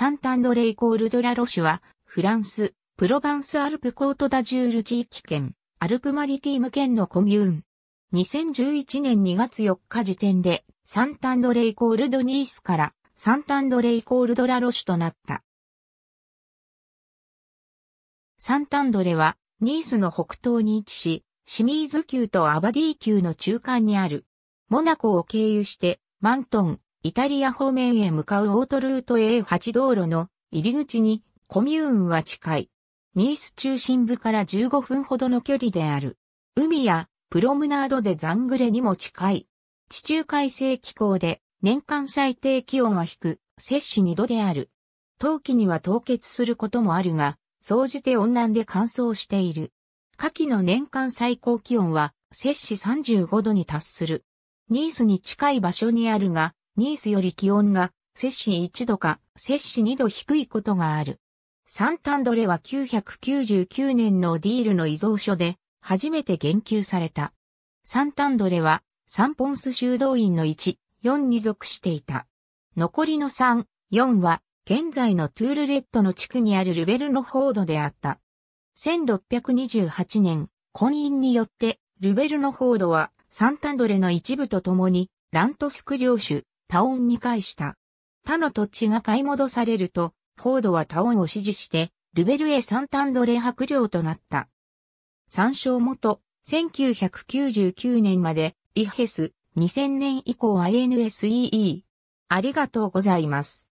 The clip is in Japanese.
サンタンドレイコールドラロシュは、フランス、プロバンスアルプコートダジュール地域圏、アルプマリティーム県のコミューン。2011年2月4日時点で、サンタンドレイコールドニースから、サンタンドレイコールドラロシュとなった。サンタンドレは、ニースの北東に位置し、シミーズ級とアバディ級の中間にある。モナコを経由して、マントン、イタリア方面へ向かうオートルート A8 道路の入り口にコミューンは近い。ニース中心部から15分ほどの距離である。海やプロムナードでザングレにも近い。地中海性気候で年間最低気温は低く、摂氏2度である。冬季には凍結することもあるが、総じて温暖で乾燥している。夏季の年間最高気温は摂氏35度に達する。ニースに近い場所にあるが、ニースより気温が摂氏1度か摂氏2度低いことがある。サンタンドレは999年のディールの遺贈書で初めて言及された。サンタンドレはサンポンス修道院の1、4に属していた。残りの3、4は現在のトゥールレッドの地区にあるルベルのフォードであった。1628年、婚姻によってルベルのフォードはサンタンドレの一部と共にラントスク領主、タオンに返した。他の土地が買い戻されると、フォードはタオンを支持して、ルベルエ・サンタンドレョ領となった。参照元、1999年まで、イヘス、2000年以降 i n s e e ありがとうございます。